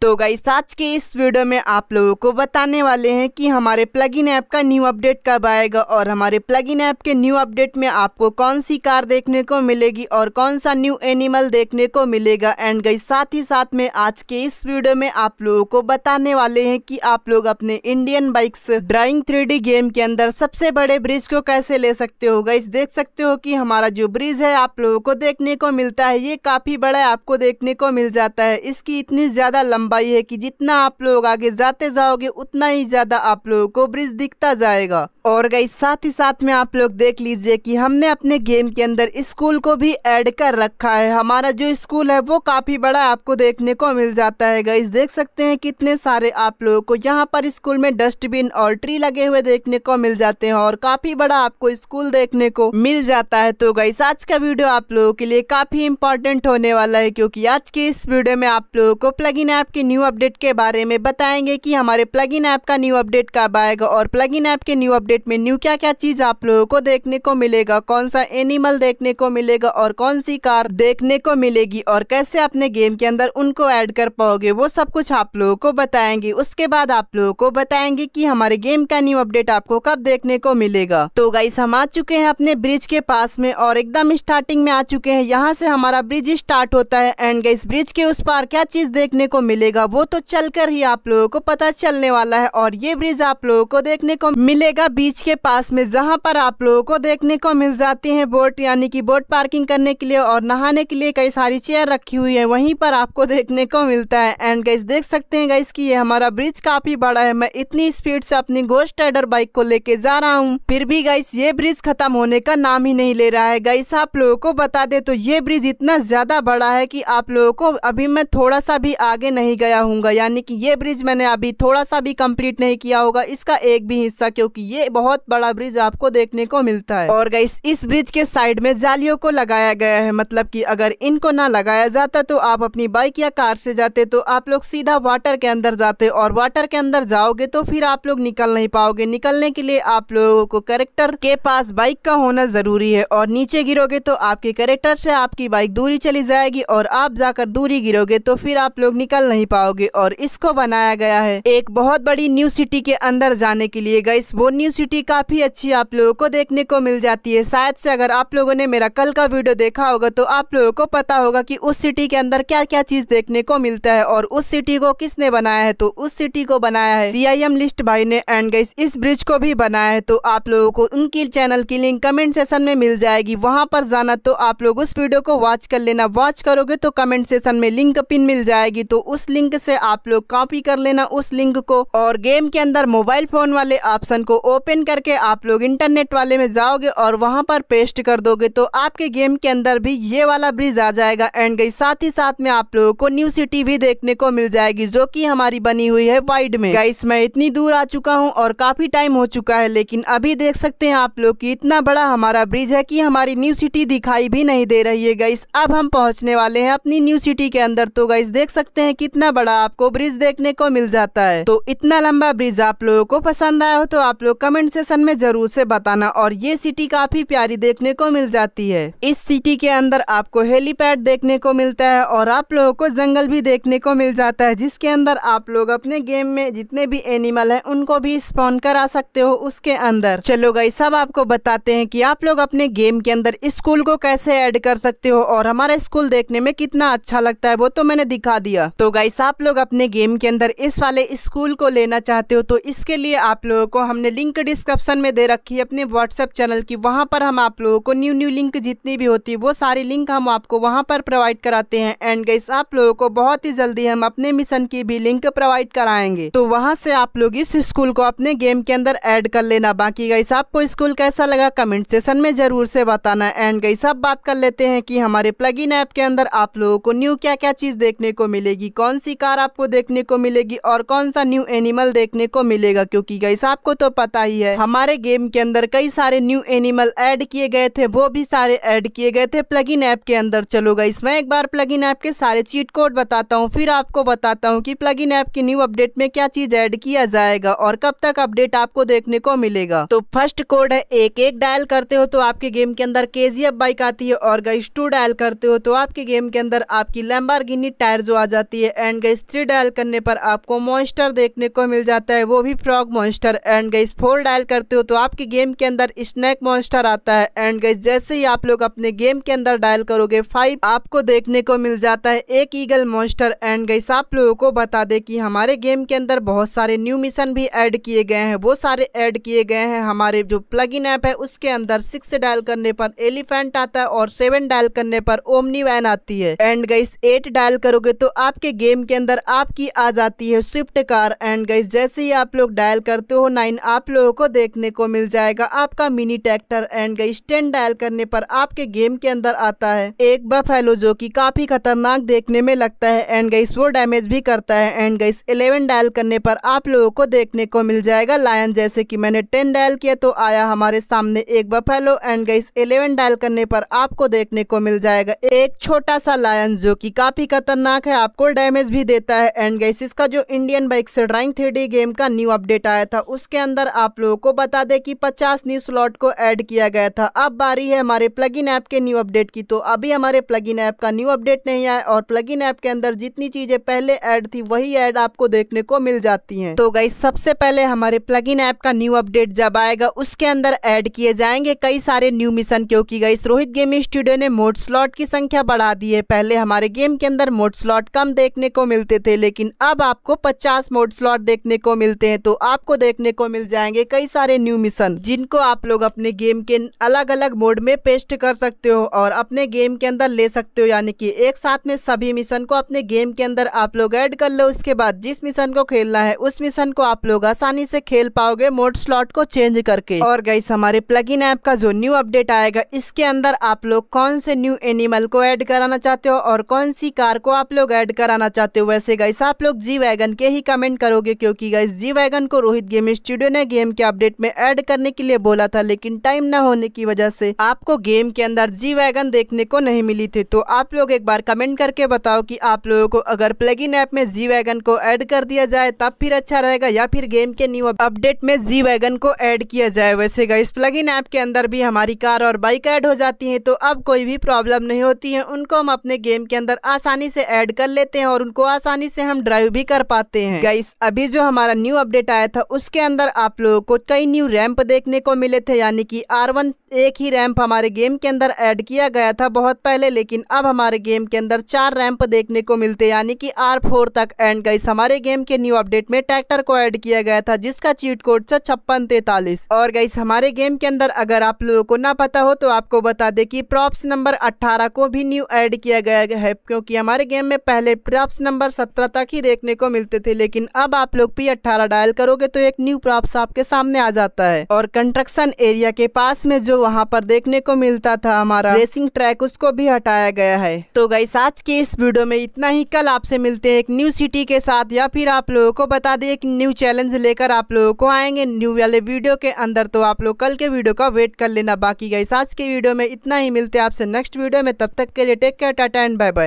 तो गाइस आज के इस वीडियो में आप लोगों को बताने वाले हैं कि हमारे प्लगइन ऐप का न्यू अपडेट कब आएगा और हमारे प्लगइन ऐप के न्यू अपडेट में आपको कौन सी कार देखने को मिलेगी और कौन सा न्यू एनिमल देखने को मिलेगा एंड गाइस साथ ही साथ में आज के इस वीडियो में आप लोगों को बताने वाले हैं कि आप लोग अपने Indian bikes driving three game के अंदर सबसे बड़े ब्रिज को कैसे ले सकते हो गाइस देख सकते हो कि हमारा जो ब्रिज है आप लोगों को देखने को मिलता है ये काफी बड़ा आपको देखने को मिल जाता है इसकी इतनी ज्यादा लंबा लंबाई है कि जितना आप लोग आगे जाते जाओगे उतना ही ज़्यादा आप लोगों को ब्रिज दिखता जाएगा और गई साथ ही साथ में आप लोग देख लीजिए कि हमने अपने गेम के अंदर स्कूल को भी ऐड कर रखा है हमारा जो स्कूल है वो काफ़ी बड़ा आपको देखने को मिल जाता है गई देख सकते हैं कितने सारे आप लोगों को यहाँ पर स्कूल में डस्टबिन और ट्री लगे हुए देखने को मिल जाते हैं और काफ़ी बड़ा आपको स्कूल देखने को मिल जाता है तो गई आज का वीडियो आप लोगों के लिए काफ़ी इम्पोर्टेंट होने वाला है क्योंकि आज के इस वीडियो में आप लोगों को प्लग इन ऐप की न्यू अपडेट के बारे में बताएंगे कि हमारे प्लगइन ऐप का न्यू अपडेट कब आएगा और प्लगइन ऐप के न्यू अपडेट में न्यू क्या क्या चीज़ आप लोगों को देखने को मिलेगा कौन सा एनिमल देखने को मिलेगा और कौन सी कार देखने को मिलेगी और कैसे अपने गेम के अंदर उनको एड कर पाओगे वो सब कुछ आप लोगों को बताएंगे उसके बाद आप लोगों को बताएंगे की हमारे गेम का न्यू अपडेट आपको कब देखने को मिलेगा तो गाइस हम आ चुके हैं अपने ब्रिज के पास में और एकदम स्टार्टिंग में आ चुके हैं यहाँ से हमारा ब्रिज स्टार्ट होता है एंड गाइस ब्रिज के उस पार क्या चीज देखने को मिलेगी देगा वो तो चलकर ही आप लोगों को पता चलने वाला है और ये ब्रिज आप लोगों को देखने को मिलेगा बीच के पास में जहाँ पर आप लोगों को देखने को मिल जाती है बोट यानी कि बोट पार्किंग करने के लिए और नहाने के लिए कई सारी चेयर रखी हुई है वहीं पर आपको देखने को मिलता है एंड गाइस देख सकते हैं गाइस कि ये हमारा ब्रिज काफी बड़ा है मैं इतनी स्पीड से अपनी गोस्ट राइडर बाइक को लेके जा रहा हूँ फिर भी गाइस ये ब्रिज खत्म होने का नाम ही नहीं ले रहा है गाइस आप लोगों को बता दे तो ये ब्रिज इतना ज्यादा बड़ा है की आप लोगों को अभी मैं थोड़ा सा भी आगे नहीं गया हूँगा यानी कि ये ब्रिज मैंने अभी थोड़ा सा भी कंप्लीट नहीं किया होगा इसका एक भी हिस्सा क्योंकि ये बहुत बड़ा ब्रिज आपको देखने को मिलता है और गई इस ब्रिज के साइड में जालियों को लगाया गया है मतलब की अगर इनको ना लगाया जाता तो आप अपनी बाइक या कार से जाते तो आप लोग सीधा वाटर के अंदर जाते और वाटर के अंदर जाओगे तो फिर आप लोग निकल नहीं पाओगे निकलने के लिए आप लोगों को करेक्टर के पास बाइक का होना जरूरी है और नीचे गिरोगे तो आपके करेक्टर से आपकी बाइक दूरी चली जाएगी और आप जाकर दूरी गिरोगे तो फिर आप लोग निकल नहीं पाओगे और इसको बनाया गया है एक बहुत बड़ी न्यू सिटी के अंदर जाने के लिए गई वो न्यू सिटी काफी अच्छी आप लोगों को देखने को मिल जाती है शायद से अगर आप लोगों ने मेरा कल का वीडियो देखा होगा तो आप लोगों को पता होगा कि उस सिटी के अंदर क्या क्या चीज देखने को मिलता है और उस सिटी को किसने बनाया है तो उस सिटी को बनाया है सीआईएम लिस्ट भाई ने एंड गई इस ब्रिज को भी बनाया है तो आप लोगों को उनकी चैनल की लिंक कमेंट सेशन में मिल जाएगी वहां पर जाना तो आप लोग उस वीडियो को वॉच कर लेना वॉच करोगे तो कमेंट सेशन में लिंक पिन मिल जाएगी तो उस लिंक से आप लोग कॉपी कर लेना उस लिंक को और गेम के अंदर मोबाइल फोन वाले ऑप्शन को ओपन करके आप लोग इंटरनेट वाले में जाओगे और वहाँ पर पेस्ट कर दोगे तो आपके गेम के अंदर भी ये वाला ब्रिज आ जाएगा एंड गई साथ ही साथ में आप लोगों को न्यू सिटी भी देखने को मिल जाएगी जो की हमारी बनी हुई है वाइड में गाइस मैं इतनी दूर आ चुका हूँ और काफी टाइम हो चुका है लेकिन अभी देख सकते हैं आप लोग की इतना बड़ा हमारा ब्रिज है की हमारी न्यू सिटी दिखाई भी नहीं दे रही है गाइस अब हम पहुँचने वाले है अपनी न्यू सिटी के अंदर तो गाइस देख सकते हैं कितना इतना बड़ा आपको ब्रिज देखने को मिल जाता है तो इतना लंबा ब्रिज आप लोगों को पसंद आया हो तो आप लोग कमेंट सेशन में जरूर से बताना और ये सिटी काफी प्यारी देखने को मिल जाती है इस सिटी के अंदर आपको हेलीपैड देखने को मिलता है और आप लोगों को जंगल भी देखने को मिल जाता है जिसके अंदर आप लोग अपने गेम में जितने भी एनिमल है उनको भी स्पॉन करा सकते हो उसके अंदर चलो गई सब आपको बताते हैं की आप लोग अपने गेम के अंदर स्कूल को कैसे एड कर सकते हो और हमारा स्कूल देखने में कितना अच्छा लगता है वो तो मैंने दिखा दिया तो गाई गाइस आप लोग अपने गेम के अंदर इस वाले स्कूल को लेना चाहते हो तो इसके लिए आप लोगों को हमने लिंक डिस्क्रिप्शन में दे रखी है अपने व्हाट्सएप चैनल की वहाँ पर हम आप लोगों को न्यू न्यू लिंक जितनी भी होती है वो सारी लिंक हम आपको वहाँ पर प्रोवाइड कराते हैं एंड गाइस आप लोगों को बहुत ही जल्दी हम अपने मिशन की भी लिंक प्रोवाइड कराएंगे तो वहाँ से आप लोग इस स्कूल को अपने गेम के अंदर एड कर लेना बाकी गाइस आपको स्कूल कैसा लगा कमेंट सेशन में जरूर से बताना एंड गाइस आप बात कर लेते हैं कि हमारे प्लग इन ऐप के अंदर आप लोगों को न्यू क्या क्या चीज़ देखने को मिलेगी कौन कौन सी कार आपको देखने को मिलेगी और कौन सा न्यू एनिमल देखने को मिलेगा क्योंकि गई आपको तो पता ही है हमारे गेम के अंदर कई सारे न्यू एनिमल ऐड किए गए थे वो भी सारे ऐड किए गए थे प्लग इन ऐप के अंदर चलो गई मैं एक बार प्लग इन ऐप के सारे चीट कोड बताता हूँ फिर आपको बताता हूँ की प्लग इन ऐप की न्यू अपडेट में क्या चीज ऐड किया जाएगा और कब तक अपडेट आपको देखने को मिलेगा तो फर्स्ट कोड है एक एक डायल करते हो तो आपके गेम के अंदर के बाइक आती है और गाइस टू डायल करते हो तो आपके गेम के अंदर आपकी लैम्बार टायर जो आ जाती है एंड गैस थ्री डायल करने पर आपको मॉन्स्टर देखने को मिल जाता है वो भी frog monster and guys four dial करते हो तो आपके गेम के अंदर स्नैक मॉन्स्टर आता है एंड गैस जैसे ही आप लोग अपने गेम के अंदर डायल करोगे फाइव आपको देखने को मिल जाता है एक ईगल मॉन्स्टर एंड गैस आप लोगों को बता दे कि हमारे गेम के अंदर बहुत सारे न्यू मिशन भी ऐड किए गए हैं वो सारे ऐड किए गए हैं हमारे जो प्लग इन ऐप है उसके अंदर सिक्स डायल करने पर एलिफेंट आता है और सेवन डायल करने पर ओमनी वैन आती है एंड गईस एट डायल करोगे तो आपके गेम गेम के अंदर आपकी आ जाती है स्विफ्ट कार एंड गाइज जैसे ही आप लोग डायल करते हो नाइन आप लोगों को देखने को मिल जाएगा आपका mini tractor and guys ten dial करने पर आपके गेम के अंदर आता है एक बफ हेलो जो की काफी खतरनाक देखने में लगता है एंड गाइस वो डैमेज भी करता है एंड गाइस इलेवन डायल करने पर आप लोगों को देखने को मिल जाएगा लायन जैसे की मैंने टेन डायल किया तो आया हमारे सामने एक buffalo and guys eleven dial करने पर आपको देखने को मिल जाएगा एक छोटा सा लायन जो कि काफी खतरनाक है आपको डैमेज गैसेस भी देता है एंड गैसेस इसका जो इंडियन बाइक से ड्राइंग थ्री गेम का न्यू अपडेट आया था उसके अंदर आप लोगों को बता दें कि 50 न्यू स्लॉट को ऐड किया गया था अब बारी है हमारे प्लग इन ऐप के न्यू अपडेट की तो अभी हमारे प्लग इन ऐप का न्यू अपडेट नहीं आया और प्लग इन ऐप के अंदर जितनी चीजें पहले एड थी वही एड आपको देखने को मिल जाती है तो गई सबसे पहले हमारे प्लग इन ऐप का न्यू अपडेट जब आएगा उसके अंदर एड किए जाएंगे कई सारे न्यू मिशन क्योंकि गई रोहित गेमिंग स्टूडियो ने मोड स्लॉट की संख्या बढ़ा दी है पहले हमारे गेम के अंदर मोड स्लॉट कम देखने को मिलते थे लेकिन अब आपको 50 मोड स्लॉट देखने को मिलते हैं तो आपको देखने को मिल जाएंगे कई सारे न्यू मिशन जिनको आप लोग अपने गेम के अलग अलग मोड में पेस्ट कर सकते हो और अपने गेम के अंदर ले सकते हो यानी कि एक साथ में सभी मिशन को अपने गेम के अंदर आप लोग ऐड कर लो उसके बाद जिस मिशन को खेलना है उस मिशन को आप लोग आसानी से खेल पाओगे मोड स्लॉट को चेंज करके और गई हमारे प्लग इन ऐप का जो न्यू अपडेट आएगा इसके अंदर आप लोग कौन से न्यू एनिमल को ऐड कराना चाहते हो और कौन सी कार को आप लोग ऐड कराना चाहते बताते हुए वैसे गाइस आप लोग जी वैगन के ही कमेंट करोगे क्योंकि गाइस जी वैगन को रोहित गेम स्टूडियो ने गेम के अपडेट में ऐड करने के लिए बोला था लेकिन टाइम न होने की वजह से आपको गेम के अंदर जी वैगन देखने को नहीं मिली थी तो आप लोग एक बार कमेंट करके बताओ की आप लोगों को अगर प्लग ऐप में जी वैगन को एड कर दिया जाए तब फिर अच्छा रहेगा या फिर गेम के न्यू अपडेट में जी वैगन को एड किया जाए वैसे गाइस प्लग इन ऐप के अंदर भी हमारी कार और बाइक एड हो जाती है तो अब कोई भी प्रॉब्लम नहीं होती है उनको हम अपने गेम के अंदर आसानी से ऐड कर लेते हैं और उनको को आसानी से हम ड्राइव भी कर पाते हैं गाइस अभी जो हमारा न्यू अपडेट आया था उसके अंदर आप लोगों को कई न्यू रैंप देखने को मिले थे यानी कि आर वन एक ही रैंप हमारे गेम के अंदर ऐड किया गया था बहुत पहले लेकिन अब हमारे गेम के अंदर चार रैंप देखने को मिलते यानी कि आर फोर तक एंड गाइस हमारे गेम के न्यू अपडेट में ट्रैक्टर को एड किया गया था जिसका चीट कोड था छप्पन तैतालीस और गाइस हमारे गेम के अंदर अगर आप लोगों को ना पता हो तो आपको बता दे की प्रॉप्स नंबर अट्ठारह को भी न्यू एड किया गया है क्योंकि हमारे गेम में पहले प्रॉप्स नंबर सत्रह तक ही देखने को मिलते थे लेकिन अब आप लोग पी अट्ठारह डायल करोगे तो एक न्यू प्रॉप्स आपके सामने आ जाता है और कंस्ट्रक्शन एरिया के पास में जो वहाँ पर देखने को मिलता था हमारा रेसिंग ट्रैक उसको भी हटाया गया है तो गई आज के इस वीडियो में इतना ही कल आपसे मिलते हैं एक न्यू सिटी के साथ या फिर आप लोगों को बता दे एक न्यू चैलेंज लेकर आप लोगों को आएंगे न्यू वाले वीडियो के अंदर तो आप लोग कल के वीडियो का वेट कर लेना बाकी गई आज के वीडियो में इतना ही मिलते हैं आपसे नेक्स्ट वीडियो में तब तक के लिए take care tata and bye bye